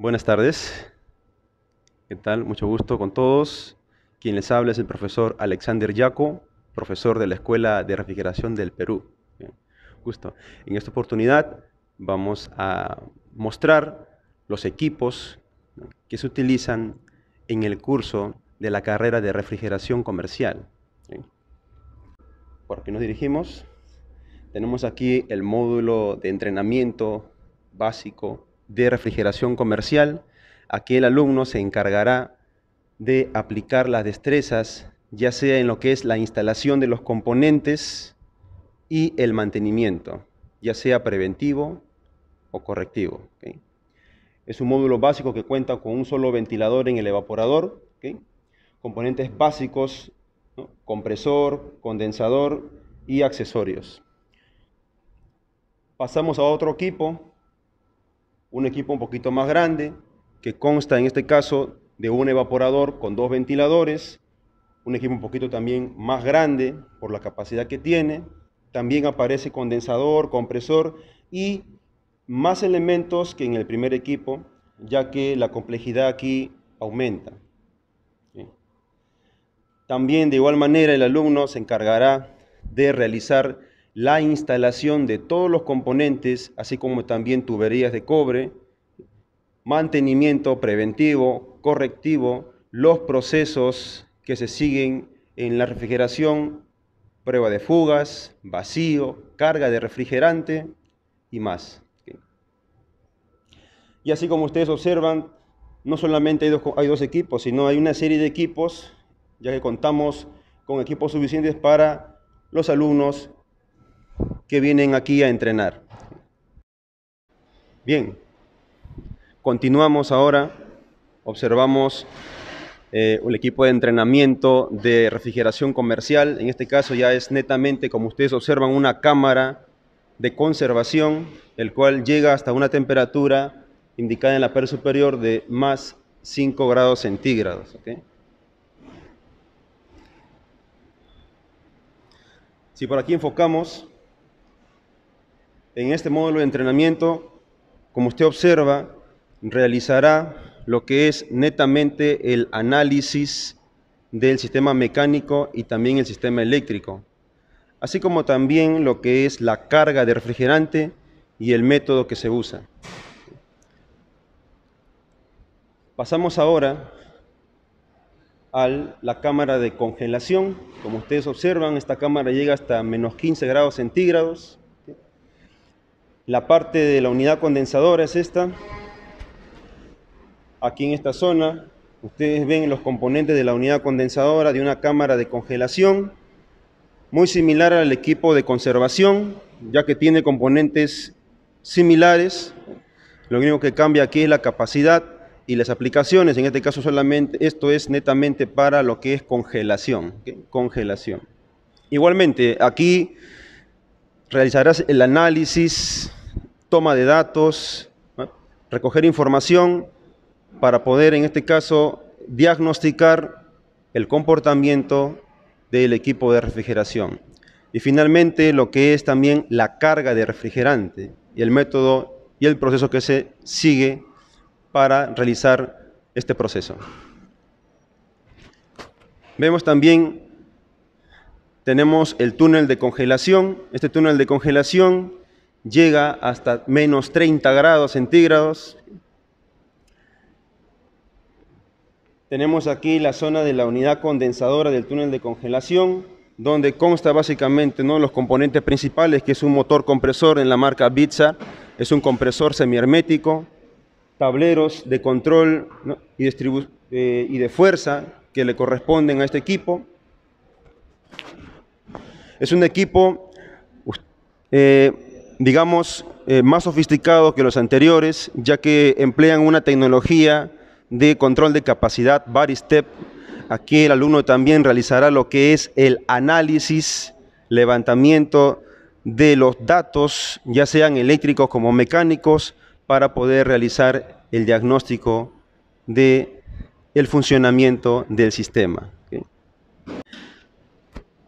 Buenas tardes. ¿Qué tal? Mucho gusto con todos. Quien les habla es el profesor Alexander Yaco, profesor de la Escuela de Refrigeración del Perú. En esta oportunidad vamos a mostrar los equipos que se utilizan en el curso de la carrera de refrigeración comercial. ¿Por qué nos dirigimos? Tenemos aquí el módulo de entrenamiento básico de refrigeración comercial, aquí el alumno se encargará de aplicar las destrezas, ya sea en lo que es la instalación de los componentes y el mantenimiento, ya sea preventivo o correctivo. Es un módulo básico que cuenta con un solo ventilador en el evaporador, componentes básicos, compresor, condensador y accesorios. Pasamos a otro equipo un equipo un poquito más grande, que consta en este caso de un evaporador con dos ventiladores, un equipo un poquito también más grande por la capacidad que tiene, también aparece condensador, compresor y más elementos que en el primer equipo, ya que la complejidad aquí aumenta. También de igual manera el alumno se encargará de realizar la instalación de todos los componentes, así como también tuberías de cobre, mantenimiento preventivo, correctivo, los procesos que se siguen en la refrigeración, prueba de fugas, vacío, carga de refrigerante y más. Y así como ustedes observan, no solamente hay dos, hay dos equipos, sino hay una serie de equipos, ya que contamos con equipos suficientes para los alumnos que vienen aquí a entrenar. Bien, continuamos ahora, observamos eh, el equipo de entrenamiento de refrigeración comercial, en este caso ya es netamente, como ustedes observan, una cámara de conservación, el cual llega hasta una temperatura indicada en la parte superior de más 5 grados centígrados. Si por aquí enfocamos, en este módulo de entrenamiento, como usted observa, realizará lo que es netamente el análisis del sistema mecánico y también el sistema eléctrico, así como también lo que es la carga de refrigerante y el método que se usa. Pasamos ahora a la cámara de congelación. Como ustedes observan, esta cámara llega hasta menos 15 grados centígrados. La parte de la unidad condensadora es esta. Aquí en esta zona ustedes ven los componentes de la unidad condensadora de una cámara de congelación. Muy similar al equipo de conservación, ya que tiene componentes similares. Lo único que cambia aquí es la capacidad y las aplicaciones. En este caso solamente esto es netamente para lo que es congelación. Congelación. Igualmente, aquí realizarás el análisis toma de datos, recoger información para poder, en este caso, diagnosticar el comportamiento del equipo de refrigeración. Y finalmente, lo que es también la carga de refrigerante y el método y el proceso que se sigue para realizar este proceso. Vemos también, tenemos el túnel de congelación. Este túnel de congelación llega hasta menos 30 grados centígrados. Tenemos aquí la zona de la unidad condensadora del túnel de congelación, donde consta básicamente ¿no? los componentes principales, que es un motor compresor en la marca Bitsa, es un compresor semihermético, tableros de control y, eh, y de fuerza que le corresponden a este equipo. Es un equipo eh, digamos, eh, más sofisticados que los anteriores, ya que emplean una tecnología de control de capacidad, body step. Aquí el alumno también realizará lo que es el análisis, levantamiento de los datos, ya sean eléctricos como mecánicos, para poder realizar el diagnóstico de el funcionamiento del sistema.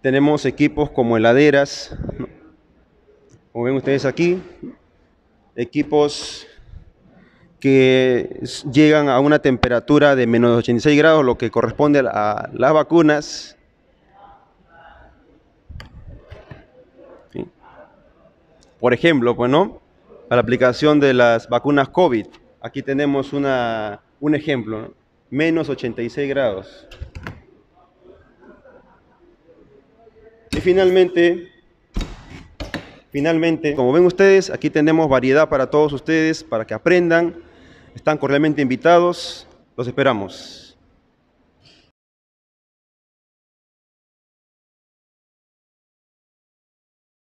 Tenemos equipos como heladeras, como ven ustedes aquí, equipos que llegan a una temperatura de menos 86 grados, lo que corresponde a las vacunas. Por ejemplo, bueno, pues, la aplicación de las vacunas COVID. Aquí tenemos una, un ejemplo, menos 86 grados. Y finalmente, Finalmente, como ven ustedes, aquí tenemos variedad para todos ustedes, para que aprendan. Están cordialmente invitados. Los esperamos.